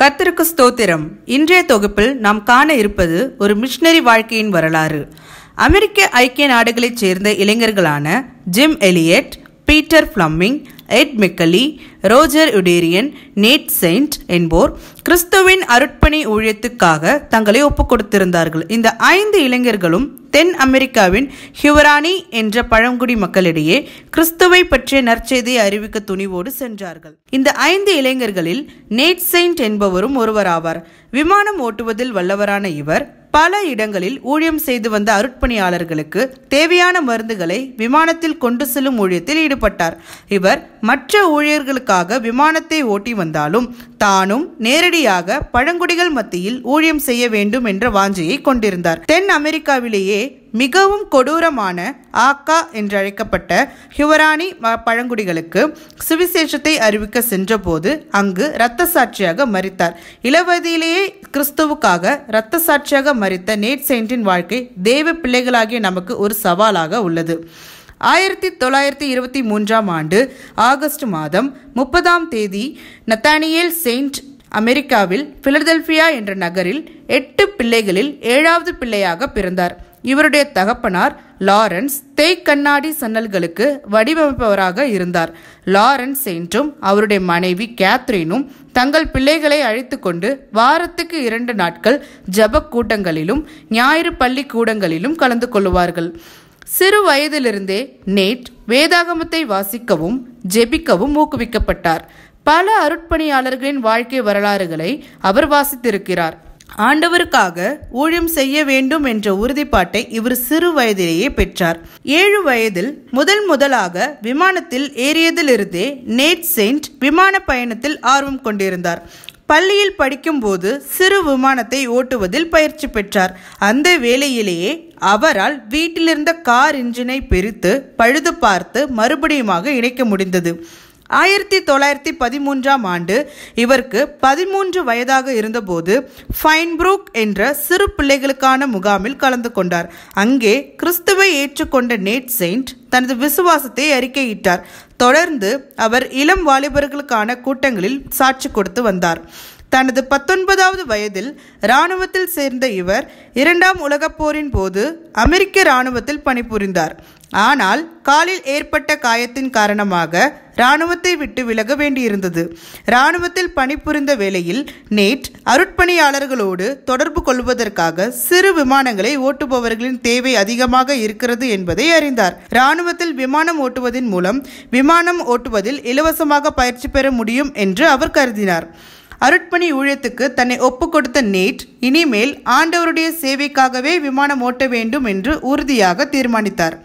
கத்திற்கு ஸ்தோத்திரம் இன்றைய தொகுப்பில் நாம் காண இருப்பது ஒரு மிஷினரி வாழ்க்கையின் வரலாறு அமெரிக்க ஐக்கிய நாடுகளைச் சேர்ந்த இளைஞர்களான Jim Elliot Peter Fleming Ed McCully Roger Youderian Nate Saint என்போர் கிறிஸ்துவின் அருட்பணி ஊழியத்துக்காக தங்களை ஒப்புக் கொடுத்திருந்தார்கள் இந்த ஐந்து இளைஞர்களும் தென் அமெரிக்காவின் ஹிவரானி என்ற பழங்குடி மக்களிடையே கிறிஸ்துவை பற்றிய நற்செய்தியை அறிவிக்க துணிவோடு சென்றார்கள் இந்த ஐந்து இளைஞர்களில் நேட் செயின்ட் என்பவரும் ஒருவராவார் விமானம் ஓட்டுவதில் வல்லவரான இவர் பல இடங்களில் ஊழியம் செய்து வந்த அருட்பணியாளர்களுக்கு தேவையான மருந்துகளை விமானத்தில் கொண்டு செல்லும் ஊழியத்தில் ஈடுபட்டார் இவர் மற்ற ஊழியர்களுக்காக விமானத்தை ஓட்டி வந்தாலும் தானும் நேரடியாக பழங்குடிகள் மத்தியில் ஊழியம் செய்ய வேண்டும் என்ற வாஞ்சையை கொண்டிருந்தார் தென் அமெரிக்காவிலேயே மிகவும் கொடூரமான ஆக்கா என்றழைக்கப்பட்ட ஹிவரானி பழங்குடிகளுக்கு சுவிசேஷத்தை அறிவிக்க சென்றபோது அங்கு இரத்த சாட்சியாக மறித்தார் இளவதியிலேயே கிறிஸ்துவுக்காக இரத்த சாட்சியாக மறித்த நேட் செயின்டின் வாழ்க்கை தேவ பிள்ளைகளாகிய நமக்கு ஒரு சவாலாக உள்ளது ஆயிரத்தி தொள்ளாயிரத்தி இருபத்தி மூன்றாம் ஆண்டு ஆகஸ்ட் மாதம் முப்பதாம் தேதி நத்தானியேல் செயின்ட் அமெரிக்காவில் பிலடெல்பியா என்ற நகரில் எட்டு பிள்ளைகளில் ஏழாவது பிள்ளையாக பிறந்தார் இவருடைய தகப்பனார் லாரன்ஸ் தேய்க்கண்ணாடி சன்னல்களுக்கு வடிவமைப்பவராக இருந்தார் லாரன்ஸ் என்றும் அவருடைய மனைவி கேத்ரினும் தங்கள் பிள்ளைகளை அழைத்து கொண்டு வாரத்துக்கு இரண்டு நாட்கள் ஜப கூட்டங்களிலும் ஞாயிறு பள்ளி கூடங்களிலும் கலந்து கொள்வார்கள் சிறு வயதிலிருந்தே நேட் வேதாகமத்தை வாசிக்கவும் ஜெபிக்கவும் ஊக்குவிக்கப்பட்டார் பல அருட்பணியாளர்களின் வாழ்க்கை வரலாறுகளை அவர் வாசித்திருக்கிறார் ஆண்டவருக்காக ஊழியம் செய்ய வேண்டும் என்ற உறுதிப்பாட்டை இவர் சிறு வயதிலேயே பெற்றார் ஏழு வயதில் முதல் முதலாக விமானத்தில் ஏறியதிலிருந்தே நேட் செயின்ட் விமான பயணத்தில் ஆர்வம் கொண்டிருந்தார் பள்ளியில் படிக்கும்போது சிறு விமானத்தை ஓட்டுவதில் பயிற்சி பெற்றார் அந்த வேளையிலேயே அவரால் வீட்டிலிருந்த கார் இன்ஜினை பிரித்து பழுது பார்த்து மறுபடியுமாக இணைக்க முடிந்தது ஆயிரத்தி தொள்ளாயிரத்தி பதிமூன்றாம் ஆண்டு இவருக்கு பதிமூன்று வயதாக இருந்தபோது ஃபைன்புரூக் என்ற சிறு பிள்ளைகளுக்கான முகாமில் கலந்து கொண்டார் அங்கே கிறிஸ்துவை ஏற்றுக்கொண்ட நேட் செயின்ட் தனது விசுவாசத்தை அறிக்கையிட்டார் தொடர்ந்து அவர் இளம் வாலிபர்களுக்கான கூட்டங்களில் சாட்சி கொடுத்து வந்தார் தனது பத்தொன்பதாவது வயதில் இராணுவத்தில் சேர்ந்த இவர் இரண்டாம் உலகப் போரின் போது அமெரிக்க இராணுவத்தில் பணிபுரிந்தார் ஆனால் காலில் ஏற்பட்ட காயத்தின் காரணமாக இராணுவத்தை விட்டு விலக வேண்டியிருந்தது இராணுவத்தில் பணிபுரிந்த வேளையில் நேட் அருட்பணியாளர்களோடு தொடர்பு கொள்வதற்காக சிறு விமானங்களை ஓட்டுபவர்களின் தேவை அதிகமாக இருக்கிறது என்பதை அறிந்தார் இராணுவத்தில் விமானம் ஓட்டுவதன் மூலம் விமானம் ஓட்டுவதில் இலவசமாக பயிற்சி பெற முடியும் என்று அவர் கருதினார் அருட்பணி ஊழியத்துக்கு தன்னை ஒப்பு கொடுத்த நேட் இனிமேல் ஆண்டவருடைய சேவைக்காகவே விமானம் ஓட்ட வேண்டும் என்று உறுதியாக தீர்மானித்தார்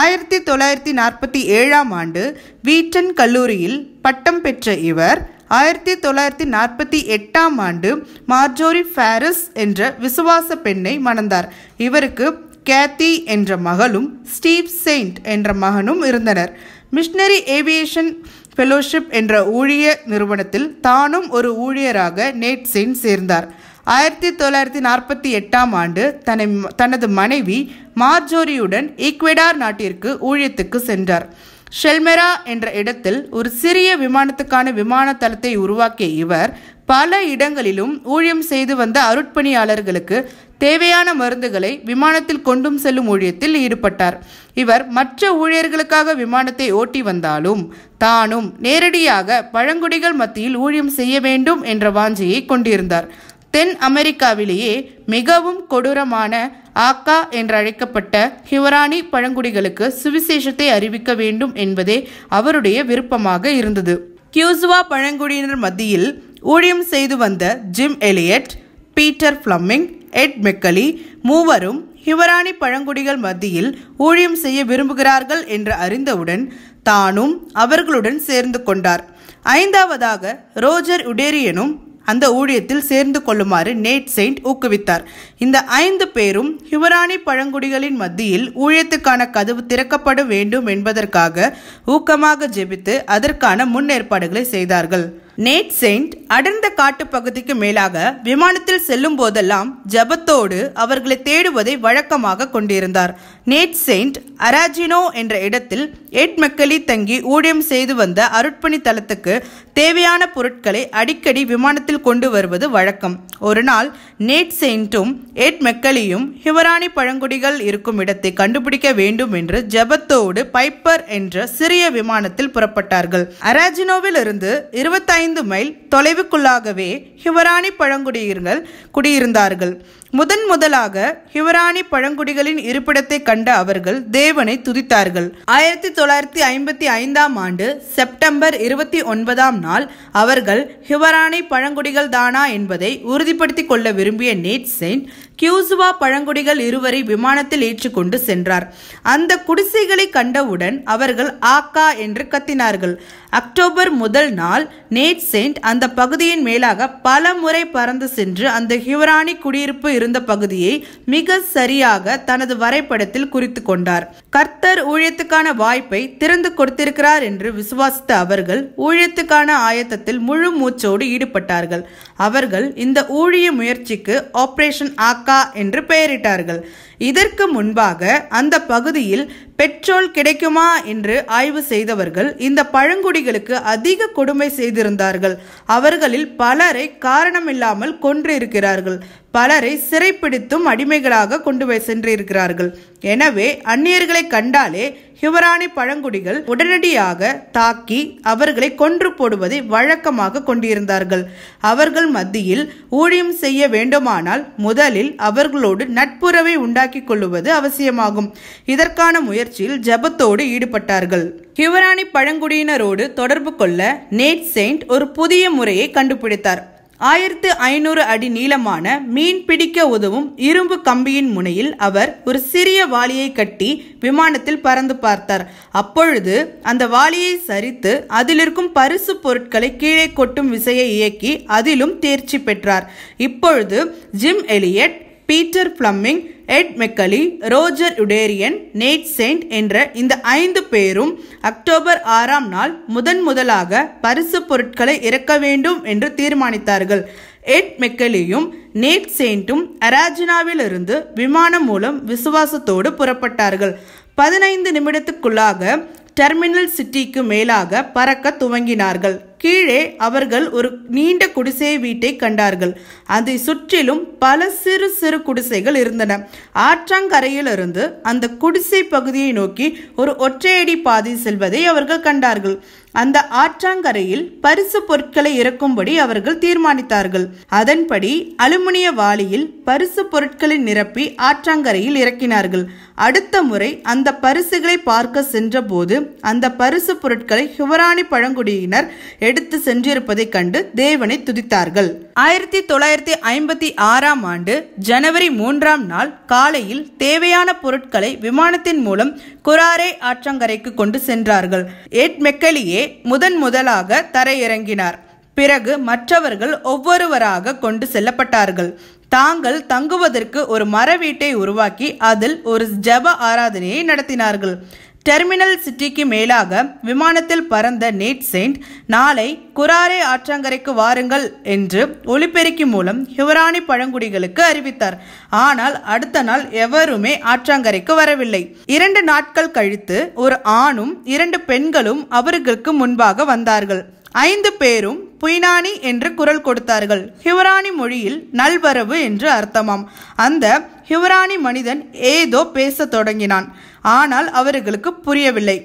ஆயிரத்தி தொள்ளாயிரத்தி நாற்பத்தி ஏழாம் ஆண்டு வீட்டன் கல்லூரியில் பட்டம் பெற்ற இவர் ஆயிரத்தி தொள்ளாயிரத்தி நாற்பத்தி எட்டாம் ஆண்டு மார்ஜோரி ஃபாரிஸ் என்ற விசுவாச பெண்ணை மணந்தார் இவருக்கு கேத்தி என்ற மகளும் ஸ்டீவ் செயின்ட் என்ற மகனும் இருந்தனர் மிஷனரி ஏவியேஷன் ஃபெலோஷிப் என்ற ஊழிய நிறுவனத்தில் தானும் ஒரு ஊழியராக நேட் செயின் சேர்ந்தார் ஆயிரத்தி தொள்ளாயிரத்தி நாற்பத்தி எட்டாம் ஆண்டு தன்னை தனது மனைவி மார்ஜோரியுடன் ஈக்வெடார் நாட்டிற்கு ஊழியத்துக்கு சென்றார் ஷெல்மெரா என்ற இடத்தில் ஒரு சிறிய விமானத்துக்கான விமான தளத்தை உருவாக்கிய இவர் பல இடங்களிலும் ஊழியம் செய்து வந்த அருட்பணியாளர்களுக்கு தேவையான மருந்துகளை விமானத்தில் கொண்டும் செல்லும் ஊழியத்தில் ஈடுபட்டார் இவர் மற்ற ஊழியர்களுக்காக விமானத்தை ஓட்டி வந்தாலும் தானும் நேரடியாக பழங்குடிகள் மத்தியில் ஊழியம் செய்ய வேண்டும் என்ற வாஞ்சையை கொண்டிருந்தார் தென் அமெரிக்காவிலேயே மிகவும் கொடூரமான ஆக்கா என்றழைக்கப்பட்ட ஹிவரானி பழங்குடிகளுக்கு சுவிசேஷத்தை அறிவிக்க வேண்டும் என்பதே அவருடைய விருப்பமாக இருந்தது கியூசுவா பழங்குடியினர் மத்தியில் ஊழியம் செய்து வந்த Jim Elliot Peter Fleming Ed McCully மூவரும் ஹிவரானி பழங்குடிகள் மத்தியில் ஊழியம் செய்ய விரும்புகிறார்கள் என்று அறிந்தவுடன் தானும் அவர்களுடன் சேர்ந்து கொண்டார் ஐந்தாவதாக ரோஜர் உடேரியனும் அந்த ஊழியத்தில் சேர்ந்து கொள்ளுமாறு நேட் செயின்ட் ஊக்குவித்தார் இந்த ஐந்து பேரும் ஹிவரானி பழங்குடிகளின் மத்தியில் ஊழியத்துக்கான கதவு திறக்கப்பட வேண்டும் என்பதற்காக ஊக்கமாக ஜெபித்து அதற்கான முன்னேற்பாடுகளை செய்தார்கள் நேட் செயின்ட் அடர்ந்த காட்டு பகுதிக்கு மேலாக விமானத்தில் செல்லும் போதெல்லாம் ஜபத்தோடு அவர்களை தேடுவதை வழக்கமாக கொண்டிருந்தார் நேட் செயின்ட் அராஜினோ என்ற இடத்தில் எட் மக்களி தங்கி ஊழியம் செய்து வந்த அருட்பணி தளத்துக்கு தேவையான பொருட்களை அடிக்கடி விமானத்தில் கொண்டு வருவது வழக்கம் ஒரு நாள் நேட் செயின்ட்டும் எட் மெக்கலியும் ஹிவரானி பழங்குடிகள் இருக்கும் இடத்தை கண்டுபிடிக்க வேண்டும் என்று ஜபத்தோடு பைப்பர் என்ற சிறிய விமானத்தில் புறப்பட்டார்கள் அராஜினோவில் இருந்து இருபத்தி பதினைந்து மைல் தொலைவுக்குள்ளாகவே ஹிவராணி பழங்குடியினர்கள் குடியிருந்தார்கள் முதன் முதலாக ஹிவராணி பழங்குடிகளின் இருப்பிடத்தை கண்ட அவர்கள் தேவனை துதித்தார்கள் ஆயிரத்தி தொள்ளாயிரத்தி ஐம்பத்தி ஐந்தாம் ஆண்டு செப்டம்பர் இருபத்தி ஒன்பதாம் நாள் அவர்கள் ஹிவராணி பழங்குடிகள் தானா என்பதை உறுதிப்படுத்திக் கொள்ள விரும்பிய நேட் செயின்ட் கியூசுவா பழங்குடிகள் இருவரை விமானத்தில் ஏற்றுக்கொண்டு சென்றார் அந்த குடிசைகளை கண்டவுடன் அவர்கள் ஆக்கா என்று கத்தினார்கள் அக்டோபர் முதல் நாள் நேட் செயின்ட் அந்த பகுதியின் மேலாக பல முறை பறந்து சென்று அந்த ஹிவராணி குடியிருப்பு இருந்த பகுதியை மிக சரியாக தனது வரைபடத்தில் குறித்து கொண்டார் கர்த்தர் ஊழியத்துக்கான வாய்ப்பை திறந்து கொடுத்திருக்கிறார் என்று விசுவாசித்த அவர்கள் ஊழியத்துக்கான ஆயத்தத்தில் முழு மூச்சோடு ஈடுபட்டார்கள் அவர்கள் இந்த ஊழிய முயற்சிக்கு ஆபரேஷன் ஆக்கா என்று பெயரிட்டார்கள் இதற்கு முன்பாக அந்த பகுதியில் பெட்ரோல் கிடைக்குமா என்று ஆய்வு செய்தவர்கள் இந்த பழங்குடிகளுக்கு அதிக கொடுமை செய்திருந்தார்கள் அவர்களில் பலரை காரணமில்லாமல் கொன்றிருக்கிறார்கள் பலரை சிறைப்பிடித்தும் அடிமைகளாக கொண்டு சென்றிருக்கிறார்கள் எனவே அந்நியர்களை கண்டாலே ஹிவரானி பழங்குடிகள் உடனடியாக தாக்கி அவர்களை கொன்று போடுவதை வழக்கமாக கொண்டிருந்தார்கள் அவர்கள் மத்தியில் ஊழியம் செய்ய வேண்டுமானால் முதலில் அவர்களோடு நட்புறவை உண்டாக்கி கொள்ளுவது அவசியமாகும் இதற்கான முயற்சியில் ஜபத்தோடு ஈடுபட்டார்கள் ஹிவரானி பழங்குடியினரோடு தொடர்பு கொள்ள நேட் செயின்ட் ஒரு புதிய முறையை கண்டுபிடித்தார் ஆயிரத்து ஐநூறு அடி நீளமான மீன் பிடிக்க உதவும் இரும்பு கம்பியின் முனையில் அவர் ஒரு சிறிய வாளியை கட்டி விமானத்தில் பறந்து பார்த்தார் அப்பொழுது அந்த வாளியை சரித்து அதிலிருக்கும் பரிசு பொருட்களை கீழே கொட்டும் விசையை இயக்கி அதிலும் தேர்ச்சி பெற்றார் இப்பொழுது Jim Elliot Peter Fleming Ed McCully Roger Youderian Nate Saint என்ற இந்த ஐந்து பேரும் அக்டோபர் ஆறாம் நாள் முதன் முதலாக பரிசு பொருட்களை இறக்க வேண்டும் என்று தீர்மானித்தார்கள் எட் மெக்கலியும் நேட் செயின்ட்டும் அராஜினாவிலிருந்து விமானம் மூலம் விசுவாசத்தோடு புறப்பட்டார்கள் பதினைந்து நிமிடத்துக்குள்ளாக டெர்மினல் சிட்டிக்கு மேலாக பறக்க துவங்கினார்கள் கீழே அவர்கள் ஒரு நீண்ட குடிசை வீட்டை கண்டார்கள் அதை சுற்றிலும் பல சிறு சிறு குடிசைகள் இருந்தன ஆற்றங்கரையிலிருந்து அந்த குடிசை பகுதியை நோக்கி ஒரு ஒற்றையடி பாதை செல்வதை அவர்கள் கண்டார்கள் அந்த ஆற்றாங்கரையில் பரிசு பொருட்களை இறக்கும்படி அவர்கள் தீர்மானித்தார்கள் அதன்படி அலுமினிய வாளியில் பரிசு பொருட்களை நிரப்பி ஆற்றாங்கரையில் இறக்கினார்கள் அடுத்த முறை அந்த பரிசுகளை பார்க்க சென்றபோது அந்த பரிசு பொருட்களை ஹிவராணி பழங்குடியினர் எடுத்து சென்றிருப்பதைக் கண்டு தேவனை துதித்தார்கள் ஆயிரத்தி தொள்ளாயிரத்தி ஐம்பத்தி ஆறாம் ஆண்டு ஜனவரி மூன்றாம் நாள் காலையில் தேவையான பொருட்களை விமானத்தின் மூலம் குராரே ஆற்றங்கரைக்கு கொண்டு சென்றார்கள் எட் மெக்கலியே முதன் முதலாக தரையிறங்கினார் பிறகு மற்றவர்கள் ஒவ்வொருவராக கொண்டு செல்லப்பட்டார்கள் தாங்கள் தங்குவதற்கு ஒரு மர வீட்டை உருவாக்கி அதில் ஒரு ஜப ஆராதனையை நடத்தினார்கள் டெர்மினல் சிட்டிக்கு மேலாக விமானத்தில் பறந்த நேட் செயின்ட் நாளை குராரே ஆற்றங்கரைக்கு வாருங்கள் என்று ஒலிபெருக்கி மூலம் ஹிவரானி பழங்குடிகளுக்கு அறிவித்தார் ஆனால் அடுத்த நாள் எவருமே ஆற்றங்கரைக்கு வரவில்லை இரண்டு நாட்கள் கழித்து ஒரு ஆணும் இரண்டு பெண்களும் அவர்களுக்கு முன்பாக வந்தார்கள் ஐந்து பேரும் புய்னானி என்று குரல் கொடுத்தார்கள் ஹிவரானி மொழியில் நல்வரவு என்று அர்த்தமாம் அந்த ஹிவரானி மனிதன் ஏதோ பேசத் தொடங்கினான் ஆனால் அவர்களுக்கு புரியவில்லை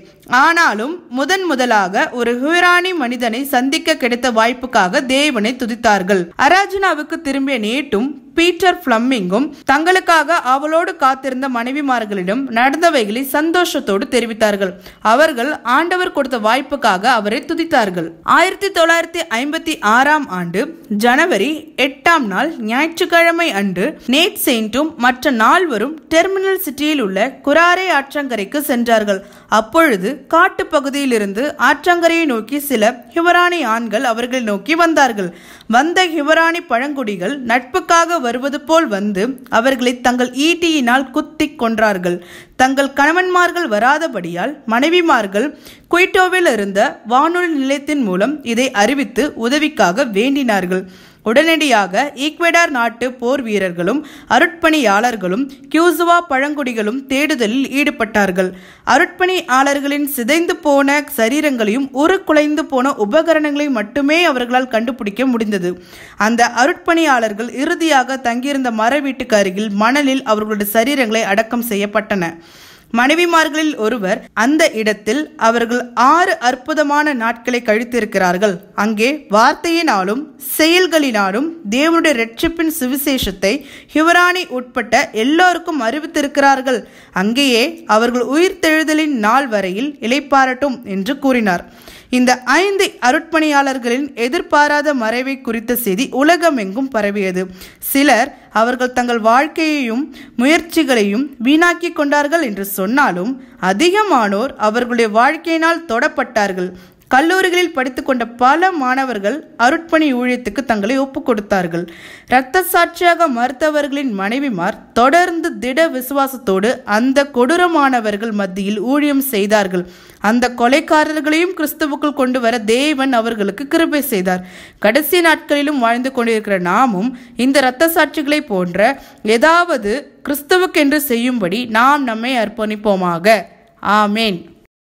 ஆனாலும் முதன் முதலாக ஒரு ஹுரானி மனிதனை சந்திக்க கிடைத்த வாய்ப்புக்காக தேவனை துதித்தார்கள் அராஜுனாவுக்கு திரும்பிய நேட்டும் பீட்டர் பிளம்மிங்கும் தங்களுக்காக அவளோடு காத்திருந்த மனைவிமார்களிடம் நடந்தவைகளை சந்தோஷத்தோடு தெரிவித்தார்கள் அவர்கள் ஆண்டவர் கொடுத்த வாய்ப்புக்காக அவரை துதித்தார்கள் ஆயிரத்தி தொள்ளாயிரத்தி ஐம்பத்தி ஆறாம் ஆண்டு ஜனவரி எட்டாம் நாள் ஞாயிற்றுக்கிழமை அன்று நேட் செயின்ட்டும் மற்ற நால்வரும் டெர்மினல் சிட்டியில் உள்ள குராரே ஆற்றங்கரைக்கு சென்றார்கள் அப்பொழுது காட்டுப்பகுதியிலிருந்து ஆற்றங்கரையை நோக்கி சில ஹிவராணி ஆண்கள் அவர்கள் நோக்கி வந்தார்கள் வந்த ஹிவராணி பழங்குடிகள் நட்புக்காக வருவது போல் வந்து அவர்களை தங்கள் ஈட்டியினால் குத்தி கொன்றார்கள் தங்கள் கணவன்மார்கள் வராதபடியால் மனைவிமார்கள் குயிட்டோவில் இருந்த வானொலி நிலையத்தின் மூலம் இதை அறிவித்து உதவிக்காக வேண்டினார்கள் உடனடியாக ஈக்வெடார் நாட்டு போர் வீரர்களும் அருட்பணியாளர்களும் கியூசுவா பழங்குடிகளும் தேடுதலில் ஈடுபட்டார்கள் அருட்பணியாளர்களின் சிதைந்து போன சரீரங்களையும் ஒரு குலைந்து போன உபகரணங்களையும் மட்டுமே அவர்களால் கண்டுபிடிக்க முடிந்தது அந்த அருட்பணியாளர்கள் இறுதியாக தங்கியிருந்த மர வீட்டுக்கு அருகில் மணலில் அவர்களுடைய சரீரங்களை அடக்கம் செய்யப்பட்டன மனைவிமார்களில் ஒருவர் அந்த இடத்தில் அவர்கள் ஆறு அற்புதமான நாட்களை கழித்திருக்கிறார்கள் அங்கே வார்த்தையினாலும் செயல்களினாலும் தேவனுடைய ரட்சிப்பின் சுவிசேஷத்தை ஹிவரானி உட்பட்ட எல்லோருக்கும் அறிவித்திருக்கிறார்கள் அங்கேயே அவர்கள் உயிர்த்தெழுதலின் நாள் வரையில் இலைப்பாரட்டும் என்று கூறினார் இந்த ஐந்து அருட்பணியாளர்களின் எதிர்பாராத மறைவை குறித்த செய்தி உலகமெங்கும் பரவியது சிலர் அவர்கள் தங்கள் வாழ்க்கையையும் முயற்சிகளையும் வீணாக்கி கொண்டார்கள் என்று சொன்னாலும் அதிகமானோர் அவர்களுடைய வாழ்க்கையினால் தொடப்பட்டார்கள் கல்லூரிகளில் படித்துக்கொண்ட பல மாணவர்கள் அருட்பணி ஊழியத்துக்கு தங்களை ஒப்புக் கொடுத்தார்கள் இரத்த சாட்சியாக மறுத்தவர்களின் மனைவிமார் தொடர்ந்து திட விசுவாசத்தோடு அந்த கொடூரமானவர்கள் மத்தியில் ஊழியம் செய்தார்கள் அந்த கொலைக்காரர்களையும் கிறிஸ்துவுக்குள் கொண்டு வர தேவன் அவர்களுக்கு கிருபை செய்தார் கடைசி நாட்களிலும் வாழ்ந்து கொண்டிருக்கிற நாமும் இந்த இரத்த சாட்சிகளை போன்ற ஏதாவது கிறிஸ்துவுக்கென்று செய்யும்படி நாம் நம்மை அர்ப்பணிப்போமாக ஆமேன்